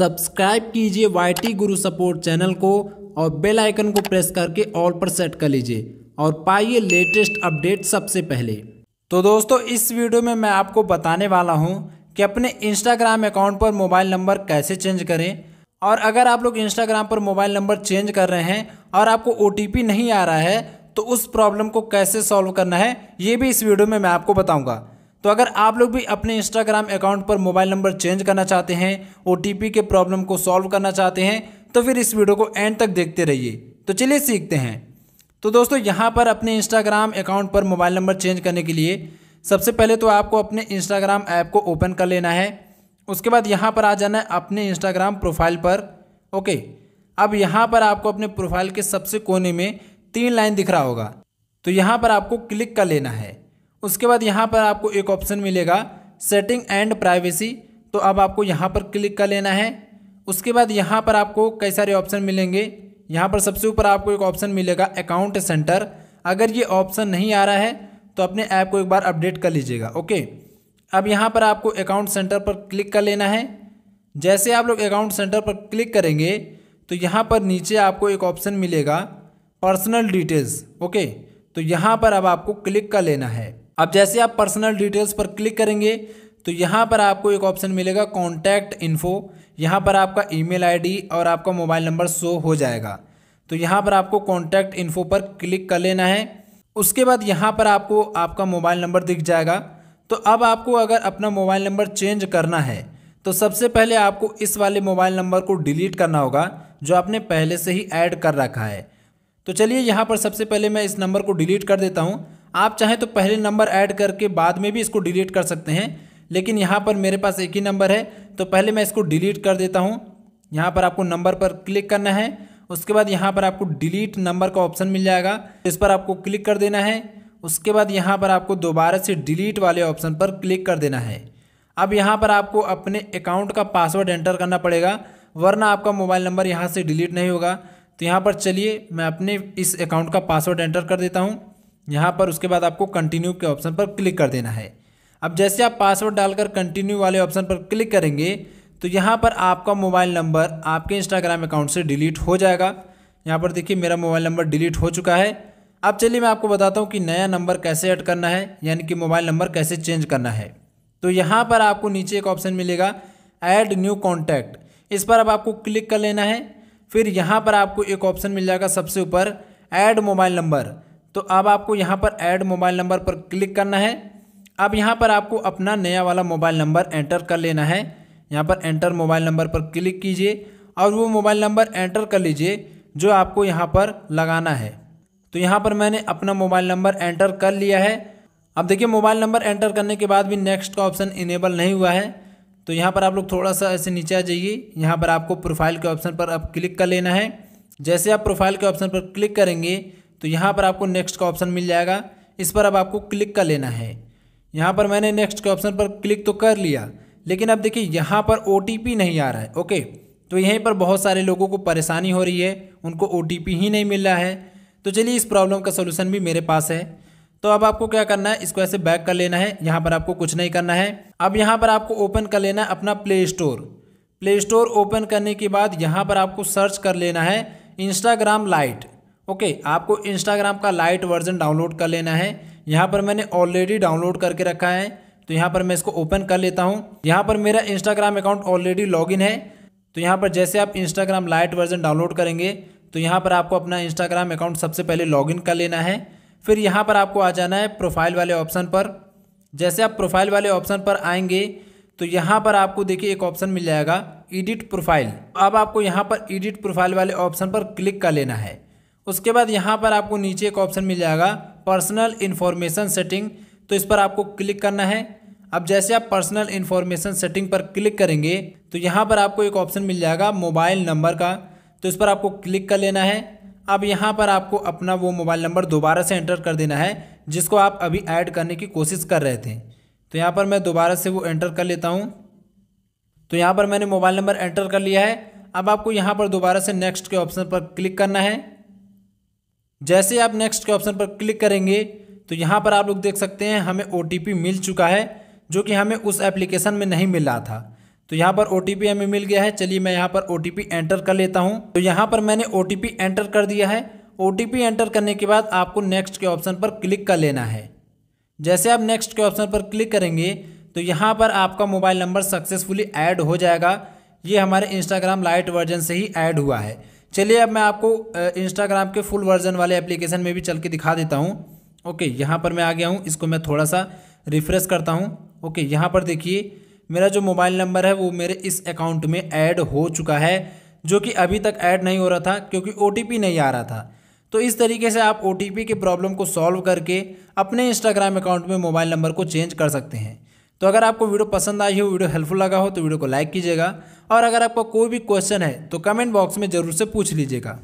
subscribe कीजिए Y गुरु support channel को और बेल आइकन को प्रेस करके ऑल पर सेट कर लीजिए और पाइए लेटेस्ट अपडेट सबसे पहले तो दोस्तों इस वीडियो में मैं आपको बताने वाला हूं कि अपने इंस्टाग्राम अकाउंट पर मोबाइल नंबर कैसे चेंज करें और अगर आप लोग इंस्टाग्राम पर मोबाइल नंबर चेंज कर रहे हैं और आपको ओ नहीं आ रहा है तो उस प्रॉब्लम को कैसे सॉल्व करना है ये भी इस वीडियो में मैं आपको बताऊँगा तो अगर आप लोग भी अपने इंस्टाग्राम अकाउंट पर मोबाइल नंबर चेंज करना चाहते हैं ओ के प्रॉब्लम को सॉल्व करना चाहते हैं तो फिर इस वीडियो को एंड तक देखते रहिए तो चलिए सीखते हैं तो दोस्तों यहाँ पर अपने इंस्टाग्राम अकाउंट पर मोबाइल नंबर चेंज करने के लिए सबसे पहले तो आपको अपने इंस्टाग्राम ऐप को ओपन कर लेना है उसके बाद यहाँ पर आ जाना है अपने इंस्टाग्राम प्रोफाइल पर ओके अब यहाँ पर आपको अपने प्रोफाइल के सबसे कोने में तीन लाइन दिख रहा होगा तो यहाँ पर आपको क्लिक कर लेना है उसके बाद यहाँ पर आपको एक ऑप्शन मिलेगा सेटिंग एंड प्राइवेसी तो अब आपको यहाँ पर क्लिक कर लेना है उसके बाद यहाँ पर आपको कई सारे ऑप्शन मिलेंगे यहाँ पर सबसे ऊपर आपको एक ऑप्शन मिलेगा अकाउंट सेंटर अगर ये ऑप्शन नहीं आ रहा है तो अपने ऐप को एक बार अपडेट कर लीजिएगा ओके अब यहाँ पर आपको अकाउंट सेंटर पर क्लिक कर लेना है जैसे आप लोग अकाउंट सेंटर पर क्लिक करेंगे तो यहाँ पर नीचे आपको एक ऑप्शन मिलेगा पर्सनल डिटेल्स ओके तो यहाँ पर अब आपको क्लिक कर लेना है अब जैसे आप पर्सनल डिटेल्स पर क्लिक करेंगे तो यहाँ पर आपको एक ऑप्शन मिलेगा कॉन्टैक्ट इन्फो यहाँ पर आपका ईमेल आईडी और आपका मोबाइल नंबर शो हो जाएगा तो यहाँ पर आपको कॉन्टैक्ट इन्फो पर क्लिक कर लेना है उसके बाद यहाँ पर आपको आपका मोबाइल नंबर दिख जाएगा तो अब आपको अगर अपना मोबाइल नंबर चेंज करना है तो सबसे पहले आपको इस वाले मोबाइल नंबर को डिलीट करना होगा जो आपने पहले से ही ऐड कर रखा है तो चलिए यहाँ पर सबसे पहले मैं इस नंबर को डिलीट कर देता हूँ आप चाहें तो पहले नंबर ऐड करके बाद में भी इसको डिलीट कर सकते हैं लेकिन यहाँ पर मेरे पास एक ही नंबर है तो पहले मैं इसको डिलीट कर देता हूँ यहाँ पर आपको नंबर पर क्लिक करना है उसके बाद यहाँ पर आपको डिलीट नंबर का ऑप्शन मिल जाएगा इस पर आपको क्लिक कर देना है उसके बाद यहाँ पर आपको दोबारा से डिलीट वाले ऑप्शन पर क्लिक कर देना है अब यहाँ पर आपको अपने अकाउंट का पासवर्ड एंटर करना पड़ेगा वरना आपका मोबाइल नंबर यहाँ से डिलीट नहीं होगा तो यहाँ पर चलिए मैं अपने इस अकाउंट का पासवर्ड एंटर कर देता हूँ यहाँ पर उसके बाद आपको कंटिन्यू के ऑप्शन पर क्लिक कर देना है अब जैसे आप पासवर्ड डालकर कंटिन्यू वाले ऑप्शन पर क्लिक करेंगे तो यहाँ पर आपका मोबाइल नंबर आपके इंस्टाग्राम अकाउंट से डिलीट हो जाएगा यहाँ पर देखिए मेरा मोबाइल नंबर डिलीट हो चुका है अब चलिए मैं आपको बताता हूँ कि नया नंबर कैसे ऐड करना है यानी कि मोबाइल नंबर कैसे चेंज करना है तो यहाँ पर आपको नीचे एक ऑप्शन मिलेगा ऐड न्यू कॉन्टैक्ट इस पर अब आपको क्लिक कर लेना है फिर यहाँ पर आपको एक ऑप्शन मिल जाएगा सबसे ऊपर ऐड मोबाइल नंबर तो अब आपको यहाँ पर ऐड मोबाइल नंबर पर क्लिक करना है अब यहाँ पर आपको अपना नया वाला मोबाइल नंबर एंटर कर लेना है यहाँ पर एंटर मोबाइल नंबर पर क्लिक कीजिए और वो मोबाइल नंबर एंटर कर लीजिए जो आपको यहाँ पर लगाना है तो यहाँ पर मैंने अपना मोबाइल नंबर एंटर कर लिया है अब देखिए मोबाइल नंबर एंटर करने के बाद भी नेक्स्ट का ऑप्शन इनेबल नहीं हुआ है तो यहाँ पर आप लोग थोड़ा सा ऐसे नीचे आ जाइए यहाँ पर आपको प्रोफाइल के ऑप्शन पर अब क्लिक कर लेना है जैसे आप प्रोफाइल के ऑप्शन पर क्लिक करेंगे तो यहाँ पर आपको नेक्स्ट का ऑप्शन मिल जाएगा इस पर अब आपको क्लिक कर लेना है यहाँ पर मैंने नेक्स्ट के ऑप्शन पर क्लिक तो कर लिया लेकिन अब देखिए यहाँ पर ओ नहीं आ रहा है ओके तो यहीं पर बहुत सारे लोगों को परेशानी हो रही है उनको ओ ही नहीं मिल रहा है तो चलिए इस प्रॉब्लम का सोल्यूशन भी मेरे पास है तो अब आपको क्या करना है इसको ऐसे बैक कर लेना है यहाँ पर आपको कुछ नहीं करना है अब यहाँ पर आपको ओपन कर लेना है अपना play store play store open करने के बाद यहाँ पर आपको सर्च कर लेना है इंस्टाग्राम लाइट ओके आपको इंस्टाग्राम का लाइट वर्जन डाउनलोड कर लेना है यहाँ पर मैंने ऑलरेडी डाउनलोड करके रखा है तो यहाँ पर मैं इसको ओपन कर लेता हूँ यहाँ पर मेरा इंस्टाग्राम अकाउंट ऑलरेडी लॉगिन है तो यहाँ पर जैसे आप इंस्टाग्राम लाइट वर्जन डाउनलोड करेंगे तो यहाँ पर आपको अपना इंस्टाग्राम अकाउंट सबसे पहले लॉगिन कर लेना है फिर यहाँ पर आपको आ जाना है प्रोफाइल वाले ऑप्शन पर जैसे आप प्रोफाइल वाले ऑप्शन पर आएंगे तो यहाँ पर आपको देखिए एक ऑप्शन मिल जाएगा एडिट प्रोफाइल अब आपको यहाँ पर एडिट प्रोफाइल वाले ऑप्शन पर क्लिक कर लेना है उसके बाद यहाँ पर आपको नीचे एक ऑप्शन मिल जाएगा पर्सनल इन्फॉर्मेशन सेटिंग तो इस पर आपको क्लिक करना है अब जैसे आप पर्सनल इन्फॉर्मेशन सेटिंग पर क्लिक करेंगे तो यहाँ पर आपको एक ऑप्शन मिल जाएगा मोबाइल नंबर का तो इस पर आपको क्लिक कर लेना है अब यहाँ पर आपको अपना वो मोबाइल नंबर दोबारा से एंटर कर देना है जिसको आप अभी ऐड करने की कोशिश कर रहे थे तो यहाँ पर मैं दोबारा से वो एंटर कर लेता हूँ तो यहाँ पर मैंने मोबाइल नंबर एंटर कर लिया है अब आपको यहाँ पर दोबारा से नेक्स्ट के ऑप्शन पर क्लिक करना है जैसे आप नेक्स्ट के ऑप्शन पर क्लिक करेंगे तो यहाँ पर आप लोग देख सकते हैं हमें ओ मिल चुका है जो कि हमें उस एप्लीकेशन में नहीं मिल रहा था तो यहाँ पर ओ हमें मिल गया है चलिए मैं यहाँ पर ओ एंटर कर लेता हूँ तो यहाँ पर मैंने ओ एंटर कर दिया है ओ एंटर करने के बाद आपको नेक्स्ट के ऑप्शन पर क्लिक कर लेना है जैसे आप नेक्स्ट के ऑप्शन पर क्लिक करेंगे तो यहाँ पर आपका मोबाइल नंबर सक्सेसफुली ऐड हो जाएगा ये हमारे इंस्टाग्राम लाइट वर्जन से ही ऐड हुआ है चलिए अब मैं आपको इंस्टाग्राम के फुल वर्जन वाले एप्लीकेशन में भी चल के दिखा देता हूँ ओके यहाँ पर मैं आ गया हूँ इसको मैं थोड़ा सा रिफ्रेश करता हूँ ओके यहाँ पर देखिए मेरा जो मोबाइल नंबर है वो मेरे इस अकाउंट में ऐड हो चुका है जो कि अभी तक ऐड नहीं हो रहा था क्योंकि ओ नहीं आ रहा था तो इस तरीके से आप ओ के प्रॉब्लम को सॉल्व करके अपने इंस्टाग्राम अकाउंट में मोबाइल नंबर को चेंज कर सकते हैं तो अगर आपको वीडियो पसंद आई हो वीडियो हेल्पफुल लगा हो तो वीडियो को लाइक कीजिएगा और अगर आपका कोई भी क्वेश्चन है तो कमेंट बॉक्स में ज़रूर से पूछ लीजिएगा